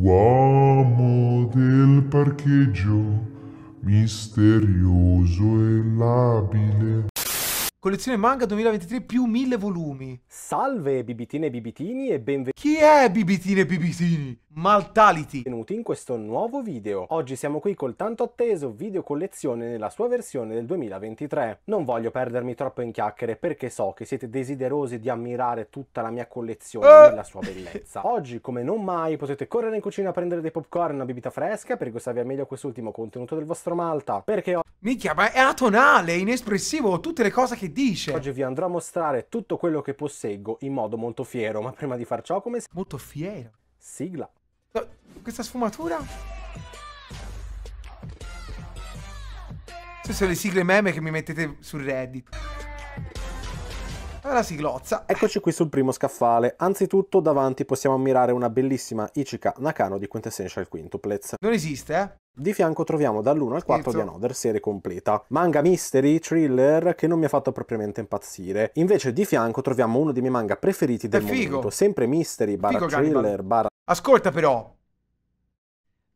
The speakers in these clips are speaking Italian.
Uomo del parcheggio, misterioso e labile. Collezione manga 2023 più mille volumi. Salve bibitine e bibitini e benvenuti. Chi è bibitine e bibitini? Maltality. Benvenuti in questo nuovo video. Oggi siamo qui col tanto atteso video collezione nella sua versione del 2023. Non voglio perdermi troppo in chiacchiere perché so che siete desiderosi di ammirare tutta la mia collezione e eh! la sua bellezza. Oggi, come non mai, potete correre in cucina a prendere dei popcorn e una bibita fresca per gustarvi meglio quest'ultimo contenuto del vostro Malta. Perché ho... Minchia, ma è atonale, inespressivo, tutte le cose che dice. Oggi vi andrò a mostrare tutto quello che posseggo in modo molto fiero, ma prima di far ciò come... Molto fiero. Sigla. Questa sfumatura? Queste sono le sigle meme che mi mettete su Reddit. Allora glozza. Eccoci qui sul primo scaffale. Anzitutto davanti possiamo ammirare una bellissima Ichika Nakano di Quintessential Quintuplets. Non esiste, eh? Di fianco troviamo dall'1 al 4 Inizio. di Another, serie completa. Manga mystery, thriller, che non mi ha fatto propriamente impazzire. Invece di fianco troviamo uno dei miei manga preferiti del È figo. sempre mystery, barra thriller, barra Ascolta però,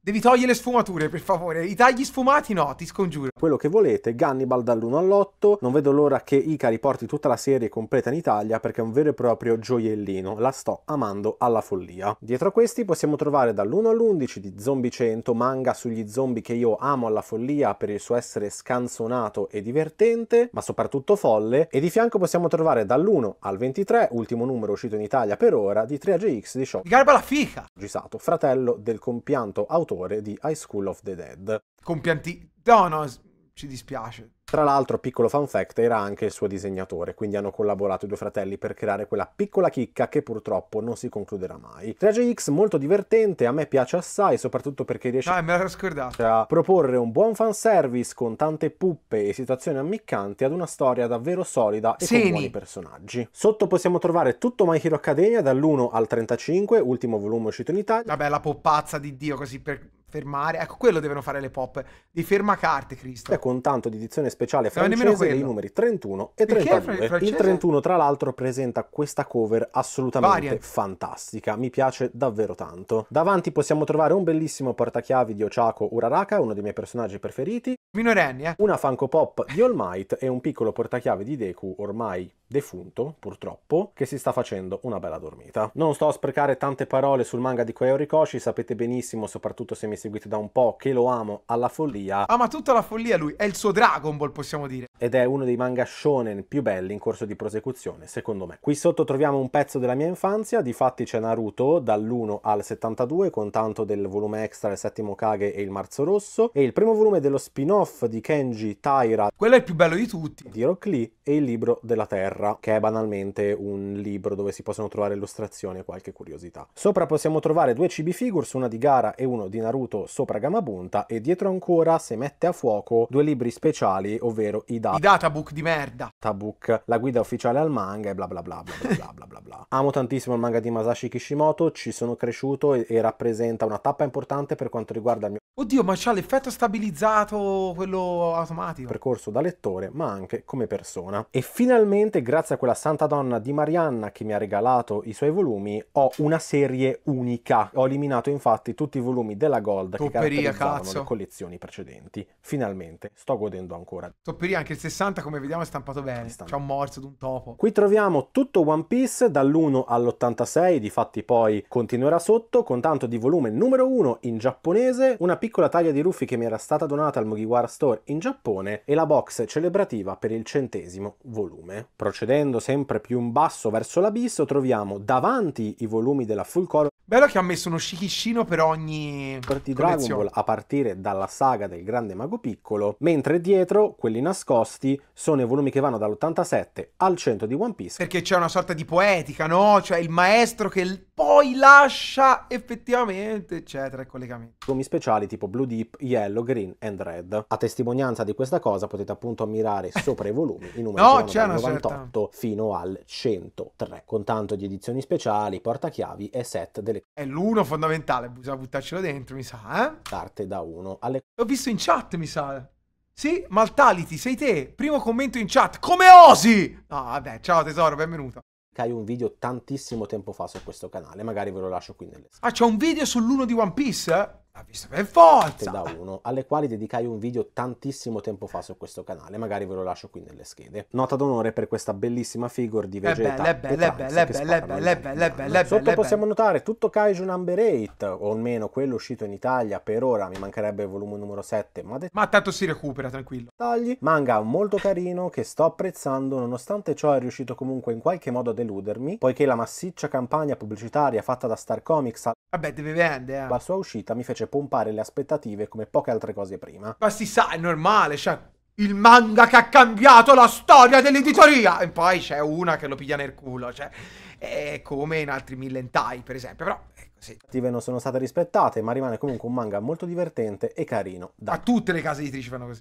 Devi togliere le sfumature, per favore. I tagli sfumati no, ti scongiuro. Quello che volete, Gannibal dall'1 all'8. Non vedo l'ora che Ica riporti tutta la serie completa in Italia perché è un vero e proprio gioiellino. La sto amando alla follia. Dietro a questi possiamo trovare dall'1 all'11 di Zombie 100, manga sugli zombie che io amo alla follia per il suo essere scanzonato e divertente, ma soprattutto folle. E di fianco possiamo trovare dall'1 al 23, ultimo numero uscito in Italia per ora, di 3AGX18. Di Garba la fica! Gisato, fratello del compianto autore autore di High School of the Dead. Compianti... No, no, ci dispiace. Tra l'altro, piccolo fun fact, era anche il suo disegnatore, quindi hanno collaborato i due fratelli per creare quella piccola chicca che purtroppo non si concluderà mai. 3GX molto divertente, a me piace assai, soprattutto perché riesce ah, a proporre un buon fanservice con tante puppe e situazioni ammiccanti ad una storia davvero solida e Seni. con buoni personaggi. Sotto possiamo trovare tutto My Hero Academia dall'1 al 35, ultimo volume uscito in Italia. Vabbè, la poppazza di Dio così per fermare. Ecco, quello devono fare le pop di fermacarte, Cristo. E con tanto di edizione speciale francese dei numeri 31 e Perché 32. Il 31, tra l'altro, presenta questa cover assolutamente Variant. fantastica. Mi piace davvero tanto. Davanti possiamo trovare un bellissimo portachiavi di Ochako Uraraka, uno dei miei personaggi preferiti. Minorenni, eh? Una Funko Pop di All Might e un piccolo portachiavi di Deku ormai defunto, purtroppo, che si sta facendo una bella dormita. Non sto a sprecare tante parole sul manga di Koyo Rikoshi, sapete benissimo, soprattutto se mi seguite da un po', che lo amo alla follia. Ama tutta la follia lui, è il suo Dragon Ball, possiamo dire. Ed è uno dei manga shonen più belli in corso di prosecuzione, secondo me. Qui sotto troviamo un pezzo della mia infanzia, difatti c'è Naruto dall'1 al 72, con tanto del volume extra, il settimo Kage e il marzo rosso, e il primo volume dello spin-off di Kenji Taira. Quello è il più bello di tutti. Di Rock Lee e il libro della Terra. Terra, che è banalmente un libro dove si possono trovare illustrazioni e qualche curiosità. Sopra possiamo trovare due CB figures, una di Gara e uno di Naruto sopra Gamabunta e dietro ancora se mette a fuoco due libri speciali, ovvero i data. I databook di merda. Databook, la guida ufficiale al manga e bla bla bla bla bla bla bla bla. bla. Amo tantissimo il manga di Masashi Kishimoto, ci sono cresciuto e, e rappresenta una tappa importante per quanto riguarda il mio Oddio, ma c'ha l'effetto stabilizzato, quello automatico. Percorso da lettore, ma anche come persona. E finalmente, grazie a quella santa donna di Marianna che mi ha regalato i suoi volumi, ho una serie unica. Ho eliminato infatti tutti i volumi della Gold Topperia, che caratterizzavano le collezioni precedenti. Finalmente, sto godendo ancora. Topperia, anche il 60 come vediamo è stampato bene. C'è un morso d'un topo. Qui troviamo tutto One Piece dall'1 all'86, difatti poi continuerà sotto, con tanto di volume numero 1 in giapponese, una piccola taglia di Ruffy che mi era stata donata al Mugiwara Store in Giappone e la box celebrativa per il centesimo volume. Procedendo sempre più in basso verso l'abisso troviamo davanti i volumi della full color Bello che ha messo uno shikishino per ogni di Dragon Ball a partire dalla saga del Grande Mago Piccolo, mentre dietro quelli nascosti sono i volumi che vanno dall'87 al 100 di One Piece. Perché c'è una sorta di poetica, no? Cioè il maestro che poi lascia effettivamente, eccetera, il collegamento. Gommi speciali tipo Blue Deep, Yellow, Green and Red. A testimonianza di questa cosa potete appunto ammirare sopra i volumi i numeri no, dal 98 fino al 103, con tanto di edizioni speciali, portachiavi e set delle... È l'uno fondamentale, bisogna buttarcelo dentro, mi sa, eh? Carte da 1 alle... L'ho visto in chat, mi sa. Sì, Maltality, sei te. Primo commento in chat. Come osi? No, vabbè, ciao tesoro, benvenuto hai un video tantissimo tempo fa su questo canale, magari ve lo lascio qui nelle... Ah, c'è un video sull'uno di One Piece? Eh? ha visto per forza! Da uno, alle quali dedicai un video tantissimo tempo fa su questo canale, magari ve lo lascio qui nelle schede. Nota d'onore per questa bellissima figure di Vegeta le belle, le belle, le belle, le Sotto possiamo notare tutto Kaiju Number 8, o almeno quello uscito in Italia per ora, mi mancherebbe il volume numero 7, ma... Ma tanto si recupera, tranquillo. Tagli, manga molto carino che sto apprezzando, nonostante ciò è riuscito comunque in qualche modo a deludermi, poiché la massiccia campagna pubblicitaria fatta da Star Comics... Vabbè, deve vendere, eh. La sua uscita mi fece piace cioè pompare le aspettative come poche altre cose prima. Ma si sa, è normale, cioè, il manga che ha cambiato la storia dell'editoria! E poi c'è una che lo piglia nel culo, cioè, è come in altri millentai, per esempio, però... Le aspettative non sono state rispettate, ma rimane comunque un manga molto divertente e carino. Da. Ma tutte le case editrici fanno così.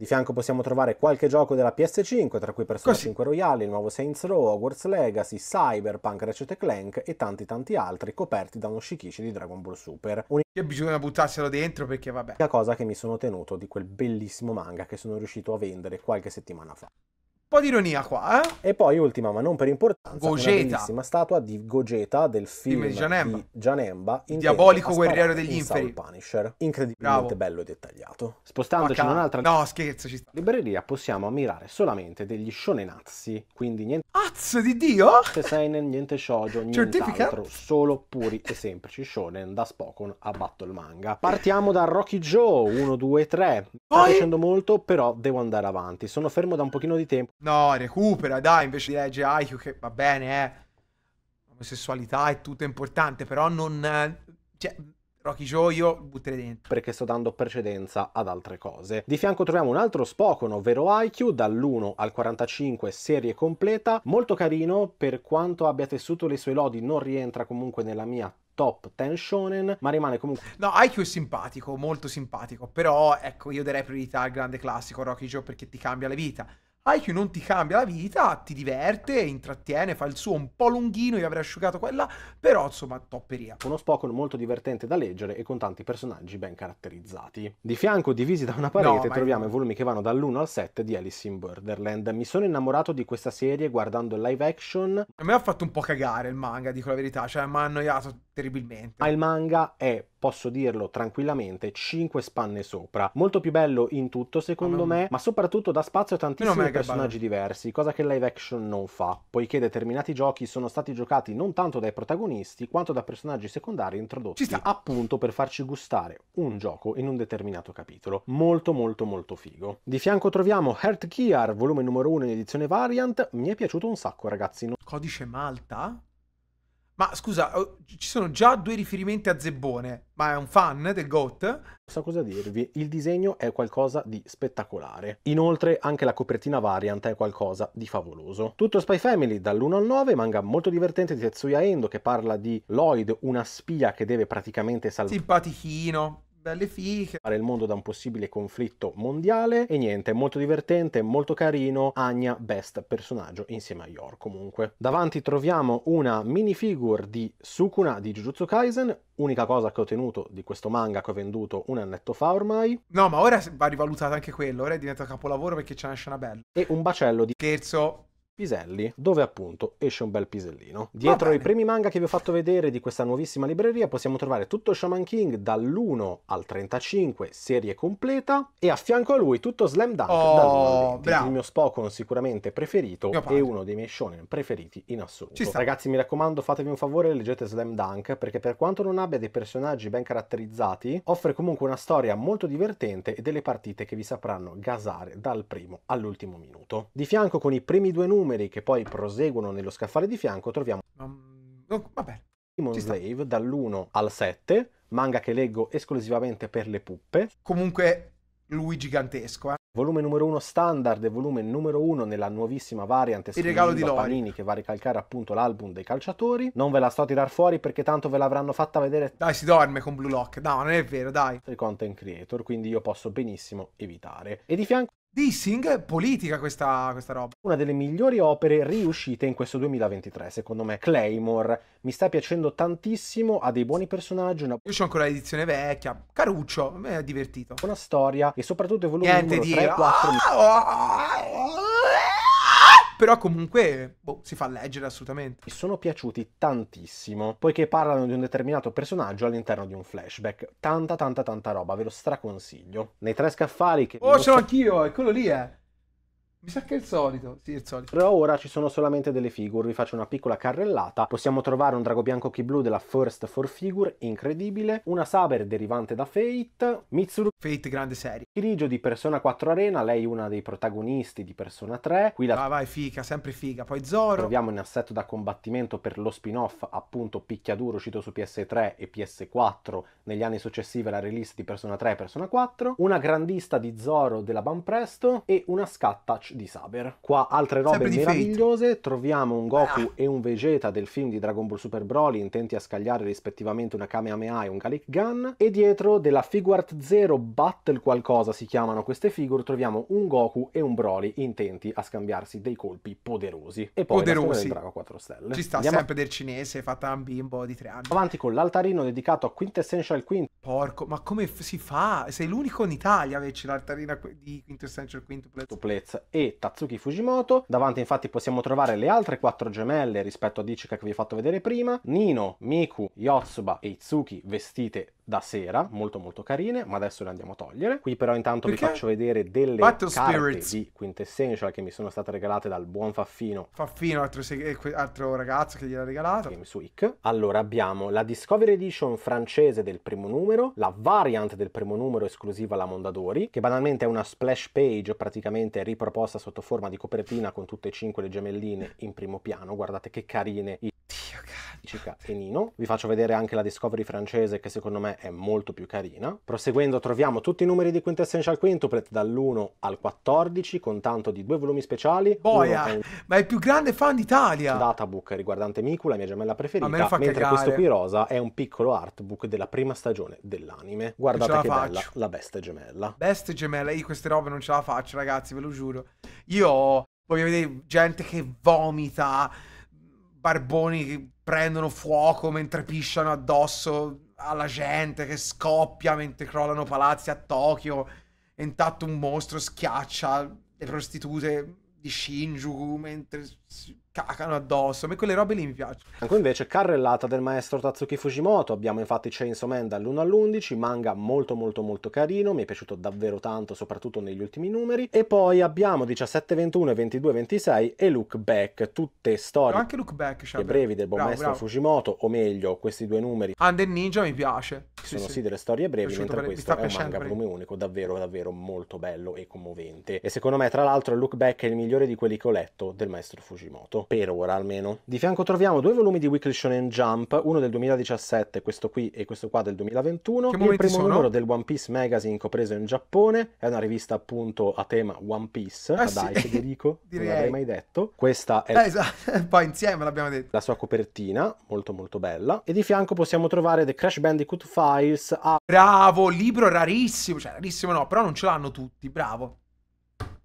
Di fianco possiamo trovare qualche gioco della PS5, tra cui Persona Così. 5 Royale, il nuovo Saints Row, Hogwarts Legacy, Cyberpunk, Ratchet Clank e tanti tanti altri coperti da uno shikishi di Dragon Ball Super. Un... Io bisogna buttarselo dentro perché vabbè. La cosa che mi sono tenuto di quel bellissimo manga che sono riuscito a vendere qualche settimana fa po' di ironia qua, eh? E poi, ultima ma non per importanza, Gogeta. una bellissima statua di Gogeta del film di Janemba, di Janemba Diabolico guerriero degli in inferi. Punisher. Incredibilmente Bravo. bello e dettagliato. Spostandoci in un'altra... No, scherzo, ci sta. Libreria possiamo ammirare solamente degli shonenazzi, quindi niente... Azzo di Dio! Niente seinen, niente shoujo, nient'altro, solo puri e semplici shonen da Spokon a Battle Manga. Partiamo da Rocky Joe, 1, 2, 3. Sto facendo molto, però devo andare avanti. Sono fermo da un pochino di tempo No, recupera, dai, invece di leggere IQ che va bene, eh. L'omosessualità è tutto importante, però non... cioè, Rocky Joe io butterei dentro. Perché sto dando precedenza ad altre cose. Di fianco troviamo un altro Spokon, ovvero IQ, dall'1 al 45 serie completa. Molto carino, per quanto abbia tessuto le sue lodi non rientra comunque nella mia top 10 shonen, ma rimane comunque... No, IQ è simpatico, molto simpatico, però ecco io darei priorità al grande classico Rocky Joe perché ti cambia la vita. IQ non ti cambia la vita, ti diverte, intrattiene, fa il suo un po' lunghino, io avrei asciugato quella, però insomma topperia. Uno Spokon molto divertente da leggere e con tanti personaggi ben caratterizzati. Di fianco, divisi da una parete, no, troviamo i volumi che vanno dall'1 al 7 di Alice in Borderland. Mi sono innamorato di questa serie guardando il live action. A me ha fatto un po' cagare il manga, dico la verità, cioè mi ha annoiato terribilmente. Ma il manga è, posso dirlo tranquillamente, 5 spanne sopra. Molto più bello in tutto secondo ma me, ma soprattutto dà spazio a tantissimi personaggi diversi, cosa che live action non fa, poiché determinati giochi sono stati giocati non tanto dai protagonisti quanto da personaggi secondari introdotti appunto per farci gustare un gioco in un determinato capitolo. Molto molto molto figo. Di fianco troviamo Heart Gear, volume numero 1 in edizione variant, mi è piaciuto un sacco ragazzi. Codice Malta? Ma scusa, oh, ci sono già due riferimenti a Zebbone, ma è un fan del GOAT? So cosa dirvi, il disegno è qualcosa di spettacolare. Inoltre anche la copertina variant è qualcosa di favoloso. Tutto Spy Family dall'1 al 9, manga molto divertente di Tetsuya Endo che parla di Lloyd, una spia che deve praticamente salvare... Simpatichino belle fiche. Fare il mondo da un possibile conflitto mondiale e niente, molto divertente, molto carino, Agna best personaggio insieme a Yor comunque. Davanti troviamo una minifigure di Sukuna di Jujutsu Kaisen, unica cosa che ho tenuto di questo manga che ho venduto un annetto fa ormai. No, ma ora va rivalutato anche quello, ora è diventato capolavoro perché c'è una scena bella. E un bacello di... Scherzo, piselli, dove appunto esce un bel pisellino. Dietro i primi manga che vi ho fatto vedere di questa nuovissima libreria possiamo trovare tutto Shaman King dall'1 al 35, serie completa, e a fianco a lui tutto Slam Dunk oh, dall'1 Il mio Spokon sicuramente preferito e uno dei miei shonen preferiti in assoluto. Ragazzi mi raccomando fatevi un favore e leggete Slam Dunk perché per quanto non abbia dei personaggi ben caratterizzati, offre comunque una storia molto divertente e delle partite che vi sapranno gasare dal primo all'ultimo minuto. Di fianco con i primi due numeri numeri che poi proseguono nello scaffale di fianco troviamo... Um, vabbè. Demon Slave dall'1 al 7, manga che leggo esclusivamente per le puppe. Comunque lui gigantesco, eh. Volume numero 1 standard e volume numero 1 nella nuovissima variant regalo di Lori. Panini che va a ricalcare appunto l'album dei calciatori. Non ve la sto a tirar fuori perché tanto ve l'avranno fatta vedere. Dai, si dorme con Blue Lock. No, non è vero, dai. I content creator, quindi io posso benissimo evitare. E di fianco dissing politica questa, questa, roba. Una delle migliori opere riuscite in questo 2023, secondo me. Claymore mi sta piacendo tantissimo, ha dei buoni personaggi. Una... Io c'ho ancora l'edizione vecchia. Caruccio, mi eh, me è divertito. Una storia e soprattutto il volume Niente di... 3 4. Ah, ah, ah, però comunque boh, si fa leggere assolutamente. Mi sono piaciuti tantissimo, poiché parlano di un determinato personaggio all'interno di un flashback. Tanta, tanta, tanta roba, ve lo straconsiglio. Nei tre scaffali che... Oh, ce l'ho anch'io, è quello lì, eh. Mi sa che è il solito, sì, è il solito. Però ora ci sono solamente delle figure, vi faccio una piccola carrellata. Possiamo trovare un drago bianco chi blu della First 4 Figure, incredibile, una Saber derivante da Fate, Mitsuru Fate grande serie. Grigio di Persona 4 Arena, lei una dei protagonisti di Persona 3. Qui la Vai, ah, vai, figa, sempre figa. Poi Zoro. Troviamo in assetto da combattimento per lo spin-off, appunto picchiaduro uscito su PS3 e PS4 negli anni successivi alla release di Persona 3 e Persona 4, una grandista di Zoro della Banpresto e una scatta di Saber. Qua altre robe meravigliose, fate. troviamo un Goku ah. e un Vegeta del film di Dragon Ball Super Broly intenti a scagliare rispettivamente una Kamehameha e un Galick Gun e dietro della Figure Zero Battle qualcosa si chiamano queste figure, troviamo un Goku e un Broly intenti a scambiarsi dei colpi poderosi. E poi poderosi. del drago 4 stelle. Ci sta Andiamo... sempre del cinese fatta da un bimbo di tre anni. Avanti con l'altarino dedicato a Quintessential Quinto. Porco, ma come si fa? Sei l'unico in Italia a averci l'altarino di Quintessential Quintuplets. Quintuplets. E e Tatsuki Fujimoto. Davanti infatti possiamo trovare le altre quattro gemelle rispetto a Dichika che vi ho fatto vedere prima, Nino, Miku, Yotsuba e Itsuki vestite da sera, molto molto carine, ma adesso le andiamo a togliere. Qui però intanto Perché? vi faccio vedere delle Battle carte Spirits. di Quintessential che mi sono state regalate dal buon Faffino. Faffino, altro, eh, altro ragazzo che gliel'ha regalato. Games Week. Allora abbiamo la Discovery Edition francese del primo numero, la variant del primo numero esclusiva alla Mondadori, che banalmente è una splash page praticamente riproposta sotto forma di copertina con tutte e cinque le gemelline in primo piano. Guardate che carine i Ichika e Nino. Vi faccio vedere anche la Discovery francese che secondo me è molto più carina. Proseguendo troviamo tutti i numeri di Quintessential Quintuplet dall'1 al 14 con tanto di due volumi speciali. Boia, è... ma è il più grande fan d'Italia! Databook riguardante Miku, la mia gemella preferita, mentre cagare. questo qui rosa è un piccolo artbook della prima stagione dell'anime. Guardate che faccio. bella la best gemella. Best gemella, io queste robe non ce la faccio ragazzi, ve lo giuro. Io voglio vedere gente che vomita, barboni che prendono fuoco mentre pisciano addosso alla gente che scoppia mentre crollano palazzi a Tokyo e intatto un mostro schiaccia le prostitute di Shinjuku mentre cacano addosso. A me quelle robe lì mi piacciono. Ecco, anche invece carrellata del maestro Tatsuki Fujimoto. Abbiamo infatti Chainsaw Man dall'1 all'11, manga molto molto molto carino, mi è piaciuto davvero tanto, soprattutto negli ultimi numeri. E poi abbiamo 17, 21, 22, 26 e Look Back, tutte storie. No, anche Look Back, cioè, brevi del buon bravo, maestro bravo. Fujimoto, o meglio, questi due numeri. Anden Ninja mi piace sono sì, sì, delle storie brevi, mentre questo è un manga a volume unico davvero davvero molto bello e commovente e secondo me tra l'altro il look back è il migliore di quelli che ho letto del maestro Fujimoto, per ora almeno. Di fianco troviamo due volumi di Weekly Shonen Jump, uno del 2017, questo qui e questo qua del 2021, che il primo sono? numero del One Piece Magazine che ho preso in Giappone, è una rivista appunto a tema One Piece, ah, dai sì. Federico, Direi. non l'avrei mai detto. Questa è eh, esatto. poi insieme l'abbiamo detto. La sua copertina, molto molto bella e di fianco possiamo trovare The Crash Bandicoot 5 Files. Ah. Bravo, libro rarissimo, cioè rarissimo no, però non ce l'hanno tutti, bravo.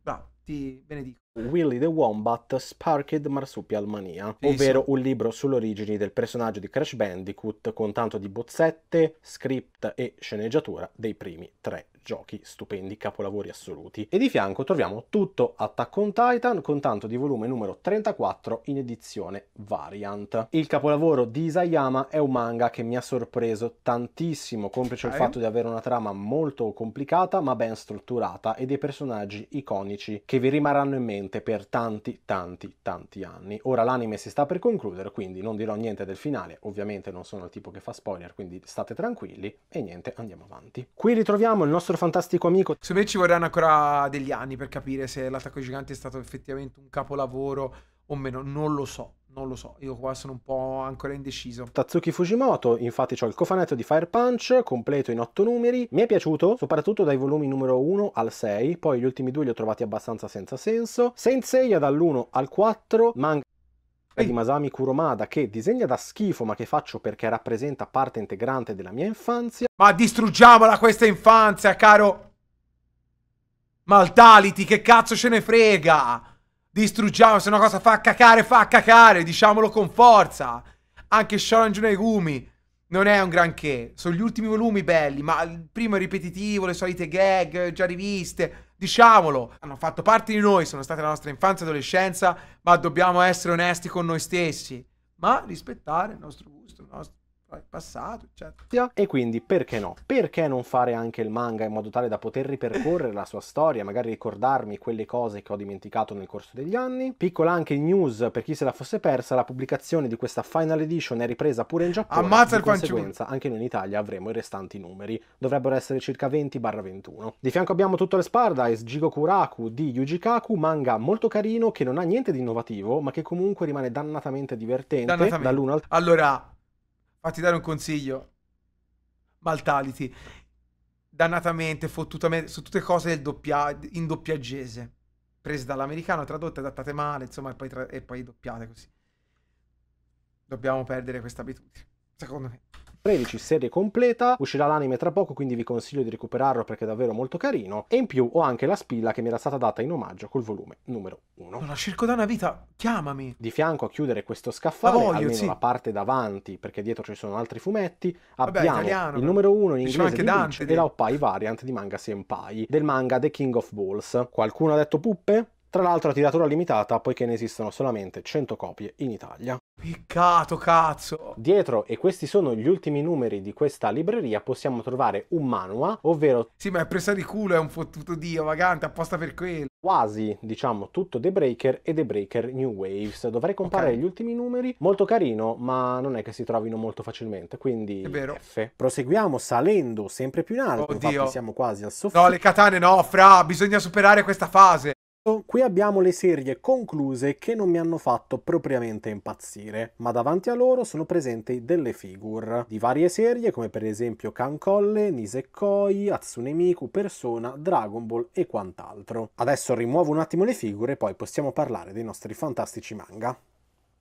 Bravo, ti benedico. Willy the Wombat Sparked Marsupial Mania, ovvero un libro sulle origini del personaggio di Crash Bandicoot con tanto di bozzette, script e sceneggiatura dei primi tre giochi stupendi, capolavori assoluti. E di fianco troviamo tutto Attack on Titan con tanto di volume numero 34 in edizione Variant. Il capolavoro di Isayama è un manga che mi ha sorpreso tantissimo, complice il fatto di avere una trama molto complicata ma ben strutturata e dei personaggi iconici che vi rimarranno in mente per tanti tanti tanti anni. Ora l'anime si sta per concludere, quindi non dirò niente del finale, ovviamente non sono il tipo che fa spoiler, quindi state tranquilli e niente, andiamo avanti. Qui ritroviamo il nostro nostro fantastico amico. Secondo me ci vorranno ancora degli anni per capire se l'attacco gigante è stato effettivamente un capolavoro o meno, non lo so. Non lo so, io qua sono un po' ancora indeciso. Tatsuki Fujimoto, infatti ho il cofanetto di Fire Punch, completo in otto numeri. Mi è piaciuto, soprattutto dai volumi numero 1 al 6, poi gli ultimi due li ho trovati abbastanza senza senso. Senseiya dall'1 al 4, manga è di Masami Kuromada che disegna da schifo ma che faccio perché rappresenta parte integrante della mia infanzia. Ma distruggiamola questa infanzia, caro! Maltality, che cazzo ce ne frega! Distruggiamo, se una cosa fa cacare, fa cacare, diciamolo con forza! Anche Shonen Junegumi non è un granché, sono gli ultimi volumi belli, ma il primo è ripetitivo, le solite gag già riviste diciamolo, hanno fatto parte di noi, sono state la nostra infanzia e adolescenza, ma dobbiamo essere onesti con noi stessi, ma rispettare il nostro gusto, il nostro passato, eccetera. E quindi perché no? Perché non fare anche il manga in modo tale da poter ripercorrere la sua storia, magari ricordarmi quelle cose che ho dimenticato nel corso degli anni? Piccola anche news per chi se la fosse persa, la pubblicazione di questa final edition è ripresa pure in Giappone. Ammazza il conseguenza, anche noi in Italia avremo i restanti numeri. Dovrebbero essere circa 20-21. Di fianco abbiamo tutto le l'Es Paradise, Jigokuraku di Yuji Kaku, manga molto carino che non ha niente di innovativo, ma che comunque rimane dannatamente divertente dannatamente. al... Allora, Fatti dare un consiglio. Maltality. Dannatamente, fottutamente, su tutte cose del doppia, in doppiaggese. Prese dall'americano, tradotte, adattate male, insomma, e poi, e poi doppiate così. Dobbiamo perdere questa abitudine, secondo me. 13 serie completa, uscirà l'anime tra poco quindi vi consiglio di recuperarlo perché è davvero molto carino e in più ho anche la spilla che mi era stata data in omaggio col volume numero 1. non la circo da Una vita, chiamami! Di fianco a chiudere questo scaffale, voglio, almeno sì. la parte davanti perché dietro ci sono altri fumetti, Vabbè, abbiamo italiano, il numero 1 in inglese anche di Dante, Bleach, e la Oppai variant di manga Senpai del manga The King of Balls. Qualcuno ha detto puppe? Tra l'altro a tiratura limitata poiché ne esistono solamente 100 copie in Italia. Piccato cazzo! Dietro, e questi sono gli ultimi numeri di questa libreria, possiamo trovare un manua, ovvero... Sì, ma è presa di culo, è un fottuto dio vagante, apposta per quello. Quasi, diciamo, tutto The Breaker e The Breaker New Waves. Dovrei comprare okay. gli ultimi numeri, molto carino, ma non è che si trovino molto facilmente, quindi... È vero. F. Proseguiamo salendo sempre più in alto, Oddio. infatti siamo quasi al soffitto. No, le katane no, fra, bisogna superare questa fase. Certo, qui abbiamo le serie concluse che non mi hanno fatto propriamente impazzire, ma davanti a loro sono presenti delle figure di varie serie come per esempio Kankolle, Nisekoi, Miku, Persona, Dragon Ball e quant'altro. Adesso rimuovo un attimo le figure e poi possiamo parlare dei nostri fantastici manga.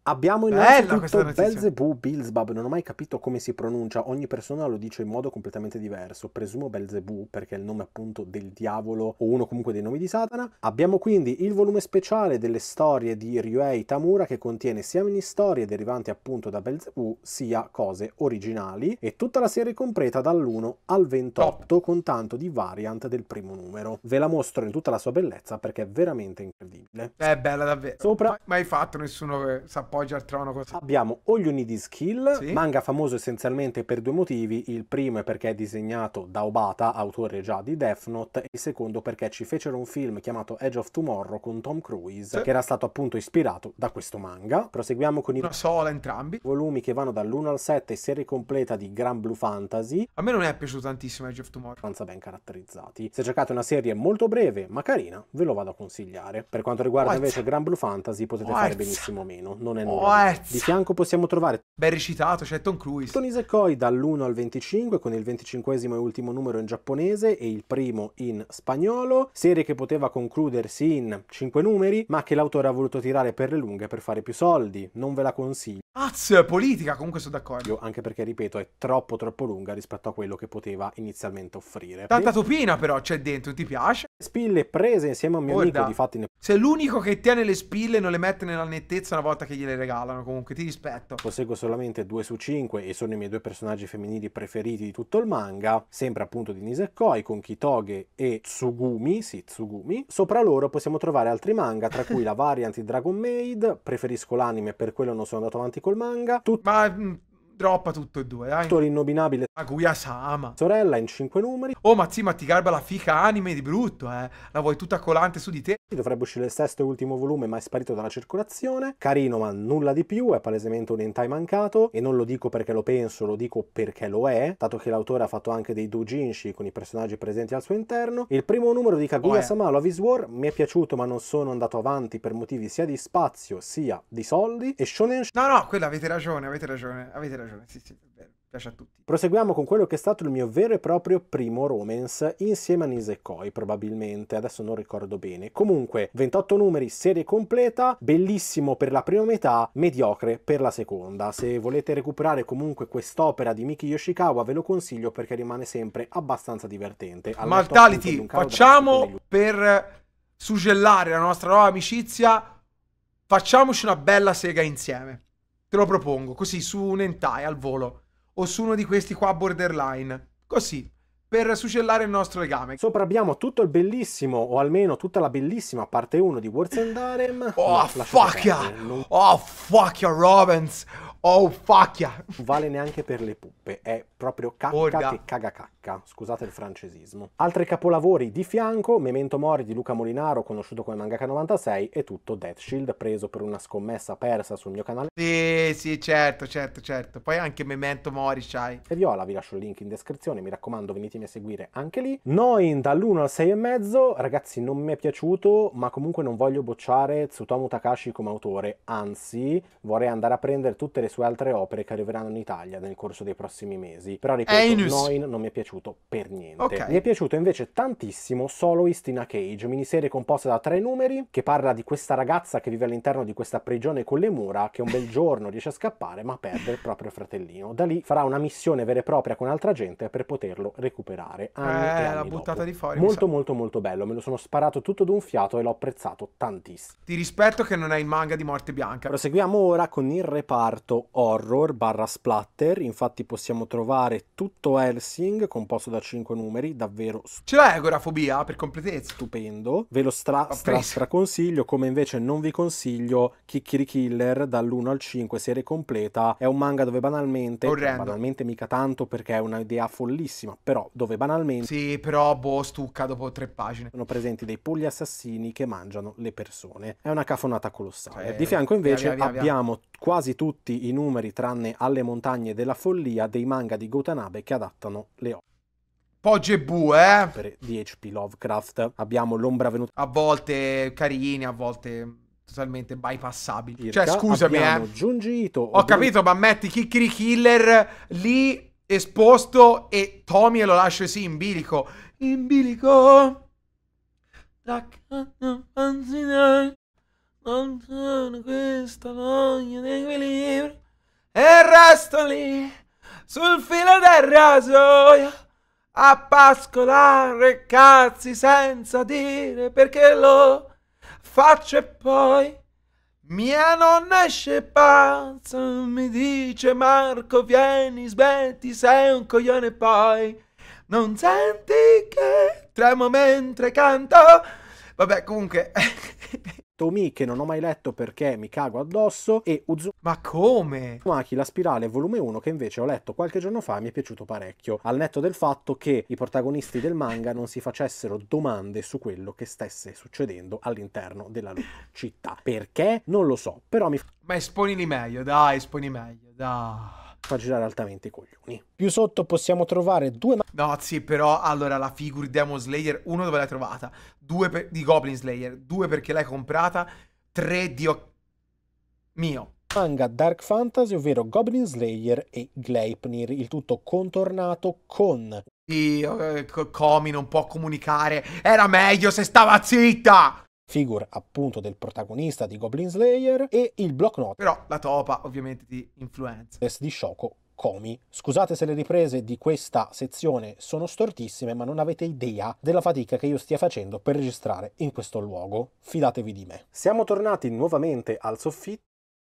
Abbiamo innanzitutto Belzebub, Bilzbab, non ho mai capito come si pronuncia, ogni persona lo dice in modo completamente diverso, presumo Belzebub perché è il nome appunto del diavolo o uno comunque dei nomi di Satana. Abbiamo quindi il volume speciale delle storie di Ryuei Tamura che contiene sia mini storie derivanti appunto da Belzebub sia cose originali e tutta la serie completa dall'1 al 28 Top. con tanto di variant del primo numero. Ve la mostro in tutta la sua bellezza perché è veramente incredibile. È bella davvero. Sopra... Mai, fatto nessuno che appoggia al trono. Così. Abbiamo Oglioni di Skill, sì. manga famoso essenzialmente per due motivi. Il primo è perché è disegnato da Obata, autore già di Death Note, il secondo perché ci fecero un film chiamato Edge of Tomorrow con Tom Cruise, sì. che era stato appunto ispirato da questo manga. Proseguiamo con i... Una sola entrambi. Volumi che vanno dall'1 al 7, serie completa di Grand Blue Fantasy. A me non è piaciuto tantissimo Edge of Tomorrow. Abbastanza ben caratterizzati. Se cercate una serie molto breve ma carina, ve lo vado a consigliare. Per quanto riguarda What? invece Gran Blue Fantasy potete What? fare benissimo meno, non è nulla. Oh, di fianco possiamo trovare... Ben recitato, c'è Tom Cruise. Tony Sekoi dall'1 al 25, con il 25 e ultimo numero in giapponese e il primo in spagnolo. Serie che poteva concludersi in 5 numeri, ma che l'autore ha voluto tirare per le lunghe per fare più soldi. Non ve la consiglio. Azz, politica, comunque sono d'accordo. Anche perché, ripeto, è troppo troppo lunga rispetto a quello che poteva inizialmente offrire. Tanta topina però c'è dentro, ti piace? Spille prese insieme a un mio Guarda. amico, di fatti ne... Sei l'unico che tiene le spille e non le mette nella nettezza una volta che gliele le regalano comunque, ti rispetto. Posseggo solamente 2 su 5 e sono i miei due personaggi femminili preferiti di tutto il manga, sempre appunto di Nisekoi con Kitoge e Tsugumi, sì Tsugumi. Sopra loro possiamo trovare altri manga, tra cui la variant di Dragon Maid, preferisco l'anime per quello non sono andato avanti col manga. Tut- Ma mm, Droppa tutto e due, dai. Attore innominabile. Aguya Sama. Sorella in cinque numeri. Oh, ma sì, ma ti garba la fica anime di brutto, eh. La vuoi tutta colante su di te. Dovrebbe uscire il sesto e ultimo volume, ma è sparito dalla circolazione. Carino, ma nulla di più. È palesemente un hentai mancato. E non lo dico perché lo penso, lo dico perché lo è. Dato che l'autore ha fatto anche dei doujinshi con i personaggi presenti al suo interno. Il primo numero di Kaguya oh, eh. Sama, Love is War, mi è piaciuto, ma non sono andato avanti per motivi sia di spazio sia di soldi. E Shonen... No, no, quella avete ragione, avete ragione, avete ragione ragione, sì, sì, piace a tutti. Proseguiamo con quello che è stato il mio vero e proprio primo romance insieme a Nisekoi, probabilmente, adesso non ricordo bene. Comunque, 28 numeri, serie completa, bellissimo per la prima metà, mediocre per la seconda. Se volete recuperare comunque quest'opera di Miki Yoshikawa ve lo consiglio perché rimane sempre abbastanza divertente. Alla Maltality, facciamo per suggellare la nostra nuova amicizia, facciamoci una bella sega insieme. Te lo propongo, così su un hentai al volo. O su uno di questi qua borderline. Così, per succellare il nostro legame. Sopra abbiamo tutto il bellissimo, o almeno tutta la bellissima parte 1 di Words and Darem. Oh, no, fuck yeah! Oh, fuck yeah, Robbins! Oh, fuck yeah! vale neanche per le puppe, è proprio cacca Orga. che caga cacca secca, scusate il francesismo. Altri capolavori di fianco, Memento Mori di Luca Molinaro, conosciuto come Mangaka 96, e tutto Death Shield, preso per una scommessa persa sul mio canale. Sì, sì, certo, certo, certo. Poi anche Memento Mori c'hai. E Viola, vi lascio il link in descrizione, mi raccomando venitemi a seguire anche lì. Noin dall'1 al 6 e mezzo, ragazzi non mi è piaciuto, ma comunque non voglio bocciare Tsutomu Takashi come autore, anzi vorrei andare a prendere tutte le sue altre opere che arriveranno in Italia nel corso dei prossimi mesi. Però ripeto, Noin non mi è piaciuto piaciuto per niente. Okay. Mi è piaciuto invece tantissimo Soloist in a Cage, miniserie composta da tre numeri, che parla di questa ragazza che vive all'interno di questa prigione con le mura, che un bel giorno riesce a scappare ma perde il proprio fratellino. Da lì farà una missione vera e propria con altra gente per poterlo recuperare. Anni eh, e anni la buttata dopo. di fuori. Molto molto molto bello, me lo sono sparato tutto d'un fiato e l'ho apprezzato tantissimo. Ti rispetto che non hai il manga di Morte Bianca. Proseguiamo ora con il reparto horror barra splatter, infatti possiamo trovare tutto Helsing con composto da 5 numeri, davvero... Ce l'hai agorafobia per completezza? Stupendo. Ve lo stra, stra, stra consiglio, come invece non vi consiglio Kikiri Killer dall'1 al 5, serie completa. È un manga dove banalmente... Orrendo. Banalmente mica tanto perché è un'idea follissima, però dove banalmente... Sì, però boh, stucca dopo tre pagine. Sono presenti dei polli assassini che mangiano le persone. È una cafonata colossale. Cioè, Di fianco invece via, via, via, abbiamo quasi tutti i numeri tranne alle montagne della follia dei manga di Gotanabe che adattano le opere. Pogge Bu, eh? Per di HP Lovecraft abbiamo l'ombra venuta. A volte carini, a volte totalmente bypassabili. Irka, cioè, scusami, eh. Giungito, Ho dove... capito, ma metti Kikiri Killer lì esposto e Tommy lo lascia sì in bilico. In bilico. La non sono questa voglia di equilibrio e resto lì sul filo del rasoio a pascolare cazzi senza dire perché lo faccio e poi mia nonna esce pazza, mi dice Marco vieni smetti sei un coglione e poi non senti che tremo mentre canto vabbè comunque Tomi che non ho mai letto perché mi cago addosso e Uzu Ma come? Maki la spirale volume 1 che invece ho letto qualche giorno fa e mi è piaciuto parecchio, al netto del fatto che i protagonisti del manga non si facessero domande su quello che stesse succedendo all'interno della loro città. Perché? Non lo so, però mi... Ma esponili meglio, dai, esponi meglio, dai fa girare altamente i coglioni. Più sotto possiamo trovare due... No, sì, però, allora, la figure Demon Slayer, uno dove l'hai trovata, due per... di Goblin Slayer, due perché l'hai comprata, tre di... mio manga Dark Fantasy, ovvero Goblin Slayer e Gleipnir, il tutto contornato con... Sì, eh, Comi non può comunicare, era meglio se stava zitta! figure appunto del protagonista di Goblin Slayer e il block note. Però la topa ovviamente di influenza. Test Di Shoko Komi. Scusate se le riprese di questa sezione sono stortissime, ma non avete idea della fatica che io stia facendo per registrare in questo luogo. Fidatevi di me. Siamo tornati nuovamente al soffitto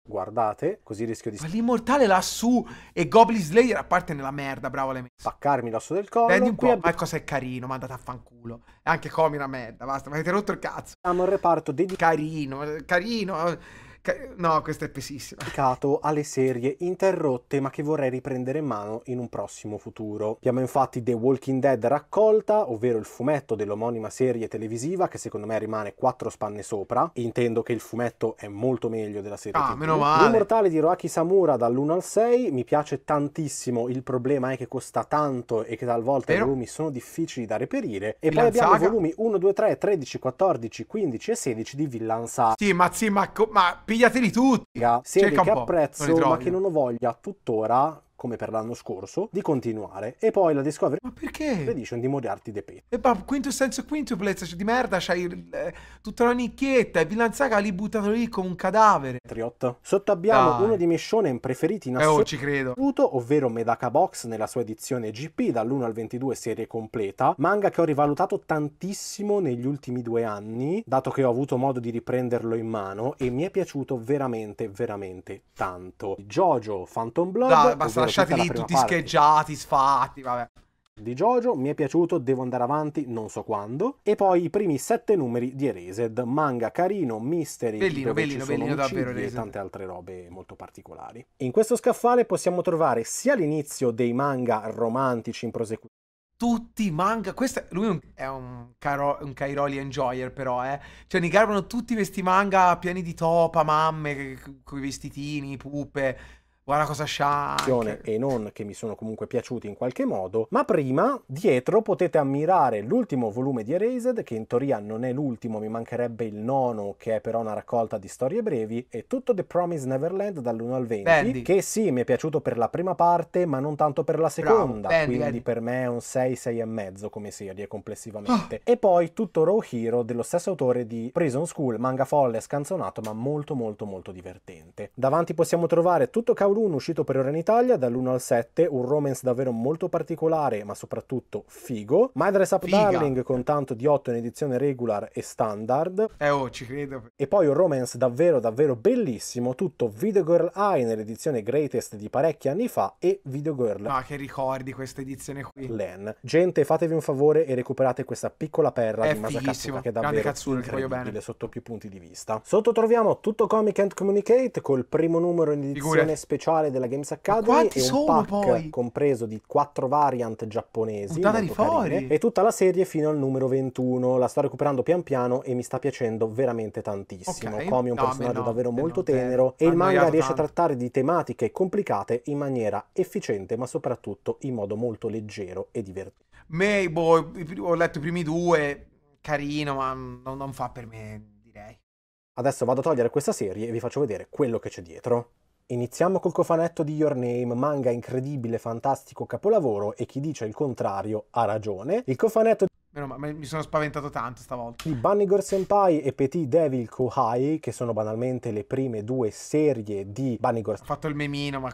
guardate, così rischio di... Ma l'immortale lassù e Goblin Slayer a parte nella merda, bravo le Spaccarmi lassù del collo. Prendi un po', abbi- ma cosa è carino, ma andate a fanculo. E anche Comi una merda, basta, mi avete rotto il cazzo. Abbiamo il reparto dedicato... Carino, eh, carino... Eh. No, questa è pesissima. Dedicato alle serie interrotte ma che vorrei riprendere in mano in un prossimo futuro. Abbiamo infatti The Walking Dead raccolta, ovvero il fumetto dell'omonima serie televisiva che secondo me rimane quattro spanne sopra. Intendo che il fumetto è molto meglio della serie. Ah, TV. meno male. L'immortale di Hiroaki Samura dall'1 al 6 mi piace tantissimo, il problema è che costa tanto e che talvolta Vero? i volumi sono difficili da reperire. E Villan poi abbiamo i volumi 1, 2, 3, 13, 14, 15 e 16 di Villan Saga. Sì, ma sì, ma, ma pigliateli tutti. Cerca, serie Cerca che apprezzo, ma che non ho voglia tuttora come per l'anno scorso, di continuare. E poi la Discovery Ma perché? Edition di Moriarty De Pet. E ma quinto senso quintuplez cioè, di merda, c'hai eh, tutta la nicchietta e Villanzaga li buttano lì come un cadavere. Patriot. Sotto abbiamo Dai. uno dei miei shonen preferiti in assoluto. Eh, oh, ci credo. Ovvero Medaka Box nella sua edizione GP dall'1 al 22 serie completa, manga che ho rivalutato tantissimo negli ultimi due anni, dato che ho avuto modo di riprenderlo in mano e mi è piaciuto veramente, veramente tanto. Jojo, Phantom Blood, da, basta lasciati lì tutti parte. scheggiati, sfatti, vabbè. Di Jojo mi è piaciuto, devo andare avanti, non so quando. E poi i primi sette numeri di Erased, manga carino, mystery, bellino, bellino, bellino davvero e tante altre robe molto particolari. In questo scaffale possiamo trovare sia l'inizio dei manga romantici in prosecuzione tutti i manga. Questo, lui è un, caro, un Cairoli Enjoyer, però, eh. Cioè, ne garbano tutti questi manga pieni di topa, mamme, con i vestitini, pupe guarda cosa sciacca. E non che mi sono comunque piaciuti in qualche modo. Ma prima, dietro, potete ammirare l'ultimo volume di Erased, che in teoria non è l'ultimo, mi mancherebbe il nono, che è però una raccolta di storie brevi, e tutto The Promise Neverland dall'1 al 20, Bendy. che sì, mi è piaciuto per la prima parte, ma non tanto per la seconda. Bravo, quindi Bendy. per me è un 6, 65 come serie complessivamente. Oh. E poi tutto Row Hero dello stesso autore di Prison School, manga folle, scanzonato, ma molto molto molto divertente. Davanti possiamo trovare tutto Kaoru 1 uscito per ora in Italia dall'1 al 7, un romance davvero molto particolare ma soprattutto figo. My Dress Up Figa. Darling con tanto di 8 in edizione regular e standard. Eh oh, ci credo. E poi un romance davvero davvero bellissimo, tutto Video Girl Eye nell'edizione Greatest di parecchi anni fa e Video Girl. ah, che ricordi questa edizione qui. Len. Gente, fatevi un favore e recuperate questa piccola perla è di Masakatsuka che è davvero cazzura, incredibile sotto più punti di vista. Sotto troviamo tutto Comic and Communicate col primo numero in edizione Figure. speciale speciale della Games Academy e un sono, pack poi? compreso di quattro variant giapponesi carine, e tutta la serie fino al numero 21. La sto recuperando pian piano e mi sta piacendo veramente tantissimo. Okay. Komi è un no, personaggio no, davvero molto tenero e il manga riesce tanto. a trattare di tematiche complicate in maniera efficiente ma soprattutto in modo molto leggero e divertente. Mayboy, ho letto i primi due, carino, ma non, non fa per me, direi. Adesso vado a togliere questa serie e vi faccio vedere quello che c'è dietro. Iniziamo col cofanetto di Your Name, manga incredibile, fantastico capolavoro e chi dice il contrario ha ragione. Il cofanetto Meno male, mi sono spaventato tanto stavolta. Di Bunny Senpai e Petit Devil Kuhai, che sono banalmente le prime due serie di Bunny Girl... Ho fatto il memino, ma...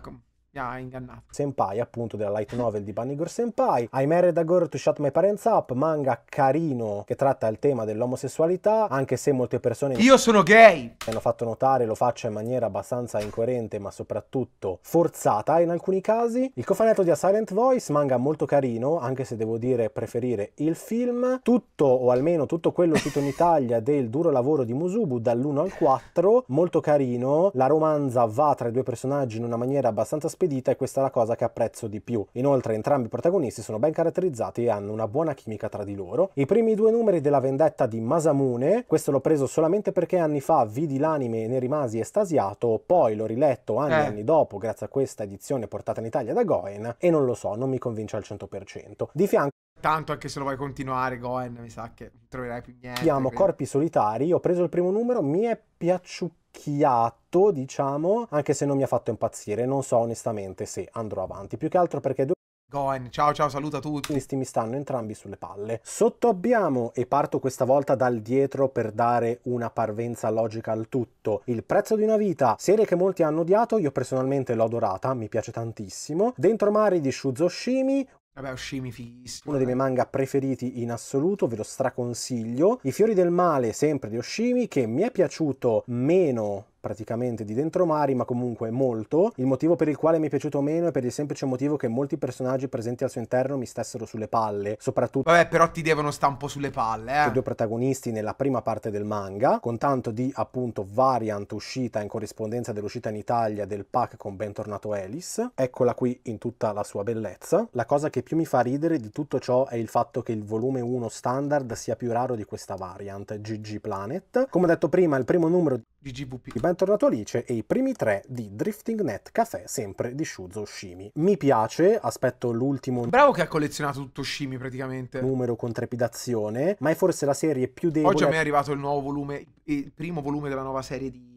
Ah, ha ingannato. Senpai, appunto, della light novel di Bunny Gore Senpai. I Married a Girl to Shut My Parents Up, manga carino che tratta il tema dell'omosessualità, anche se molte persone... Io sono gay! Mi hanno fatto notare, lo faccio in maniera abbastanza incoerente, ma soprattutto forzata in alcuni casi. Il cofanetto di A Silent Voice, manga molto carino, anche se devo dire preferire il film. Tutto, o almeno tutto quello uscito in Italia del duro lavoro di Musubu, dall'1 al 4, molto carino. La romanza va tra i due personaggi in una maniera abbastanza specifica spedita e questa è la cosa che apprezzo di più. Inoltre entrambi i protagonisti sono ben caratterizzati e hanno una buona chimica tra di loro. I primi due numeri della vendetta di Masamune, questo l'ho preso solamente perché anni fa vidi l'anime e ne rimasi estasiato, poi l'ho riletto anni e eh. anni dopo grazie a questa edizione portata in Italia da Goen e non lo so, non mi convince al 100%. Di fianco Tanto anche se lo vuoi continuare, Goen, mi sa che troverai più niente. Chiamo Corpi Solitari, ho preso il primo numero, mi è piaciuto vecchiato, diciamo, anche se non mi ha fatto impazzire, non so onestamente se andrò avanti, più che altro perché Goen, ciao ciao, saluta tutti. Questi mi stanno entrambi sulle palle. Sotto abbiamo, e parto questa volta dal dietro per dare una parvenza logica al tutto, Il prezzo di una vita, serie che molti hanno odiato, io personalmente l'ho adorata, mi piace tantissimo. Dentro mari di Shuzoshimi, Vabbè, Oshimi fighissimo. Uno dei eh. miei manga preferiti in assoluto, ve lo straconsiglio. I fiori del male, sempre di Oshimi, che mi è piaciuto meno praticamente di Dentromari, ma comunque molto. Il motivo per il quale mi è piaciuto meno è per il semplice motivo che molti personaggi presenti al suo interno mi stessero sulle palle, soprattutto... Vabbè, però ti devono stare un po' sulle palle, eh. I due protagonisti nella prima parte del manga, con tanto di, appunto, variant uscita in corrispondenza dell'uscita in Italia del pack con Bentornato Alice. Eccola qui in tutta la sua bellezza. La cosa che più mi fa ridere di tutto ciò è il fatto che il volume 1 standard sia più raro di questa variant, GG Planet. Come detto prima, il primo numero GGVP. Bentornato Alice e i primi tre di Drifting Net Cafè, sempre di Shuzo Shimi. Mi piace, aspetto l'ultimo... Bravo che ha collezionato tutto Shimi praticamente. ...numero con trepidazione, ma è forse la serie più debole... Oggi a me è arrivato il nuovo volume, il primo volume della nuova serie di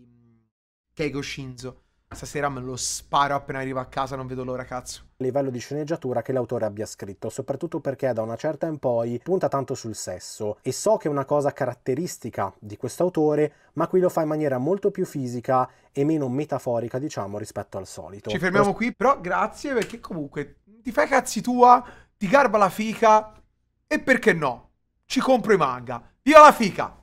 Keigo Shinzo Stasera me lo sparo appena arrivo a casa, non vedo l'ora, cazzo. Livello di sceneggiatura che l'autore abbia scritto, soprattutto perché da una certa in poi punta tanto sul sesso. E so che è una cosa caratteristica di quest'autore, ma qui lo fa in maniera molto più fisica e meno metaforica, diciamo, rispetto al solito. Ci fermiamo qui, però grazie perché comunque ti fai cazzi tua, ti garba la fica e perché no? Ci compro i manga. Via la fica!